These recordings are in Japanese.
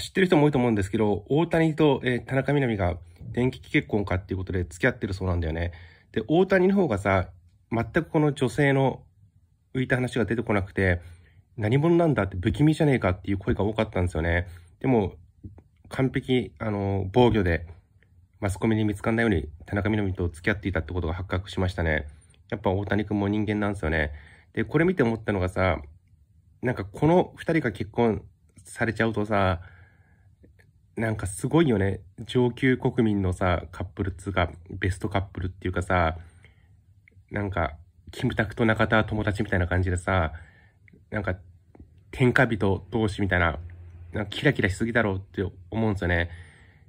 知ってる人も多いと思うんですけど、大谷と、えー、田中みな実が電気結婚かっていうことで付き合ってるそうなんだよね。で、大谷の方がさ、全くこの女性の浮いた話が出てこなくて、何者なんだって不気味じゃねえかっていう声が多かったんですよね。でも、完璧、あの、防御で、マスコミに見つかんないように田中みな実と付き合っていたってことが発覚しましたね。やっぱ大谷くんも人間なんですよね。で、これ見て思ったのがさ、なんかこの二人が結婚されちゃうとさ、なんかすごいよね。上級国民のさ、カップルつうか、ベストカップルっていうかさ、なんか、キムタクと中田友達みたいな感じでさ、なんか、天下人同士みたいな、なんかキラキラしすぎだろうって思うんですよね。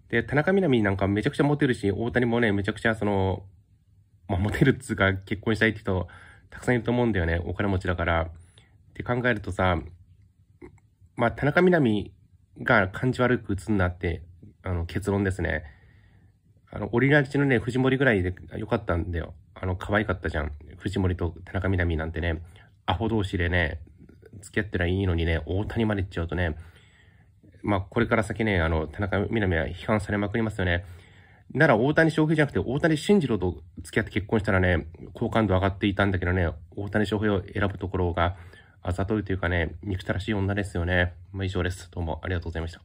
で、田中みな実なんかめちゃくちゃモテるし、大谷もね、めちゃくちゃその、まあ、モテるっつうか、結婚したいって人、たくさんいると思うんだよね。お金持ちだから。って考えるとさ、まあ、田中みな実が感じ悪く映んなって、あの、結論ですね。あの、オリラジのね、藤森ぐらいで良かったんだよ。あの、可愛かったじゃん。藤森と田中みな実なんてね、アホ同士でね、付き合ってりゃいいのにね、大谷まで行っちゃうとね、まあ、これから先ね、あの、田中みな実は批判されまくりますよね。なら大谷翔平じゃなくて大谷慎次郎と付き合って結婚したらね、好感度上がっていたんだけどね、大谷翔平を選ぶところが、あざといというかね、憎たらしい女ですよね。まあ、以上です。どうもありがとうございました。